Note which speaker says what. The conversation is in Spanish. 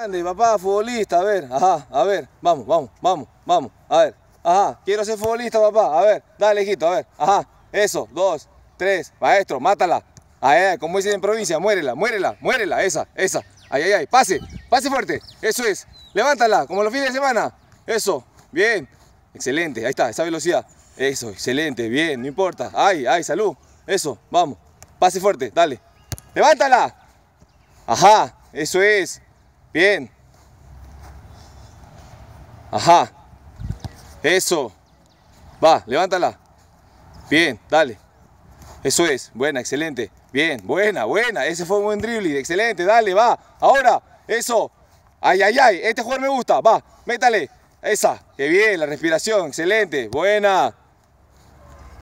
Speaker 1: Grande, papá, futbolista, a ver, ajá, a ver, vamos, vamos, vamos, vamos, a ver, ajá, quiero ser futbolista, papá, a ver, dale, hijito, a ver, ajá, eso, dos, tres, maestro, mátala, ay, como dicen en provincia, muérela, muérela, muérela, esa, esa, ay, ay, ay, pase, pase fuerte, eso es, levántala, como los fines de semana, eso, bien, excelente, ahí está, esa velocidad, eso, excelente, bien, no importa, ay, ay, salud, eso, vamos, pase fuerte, dale, levántala, ajá, eso es, Bien. Ajá. Eso. Va, levántala. Bien, dale. Eso es. Buena, excelente. Bien, buena, buena. Ese fue un buen dribbling. Excelente, dale, va. Ahora, eso. Ay, ay, ay. Este jugador me gusta. Va, métale. Esa. Qué bien, la respiración. Excelente. Buena.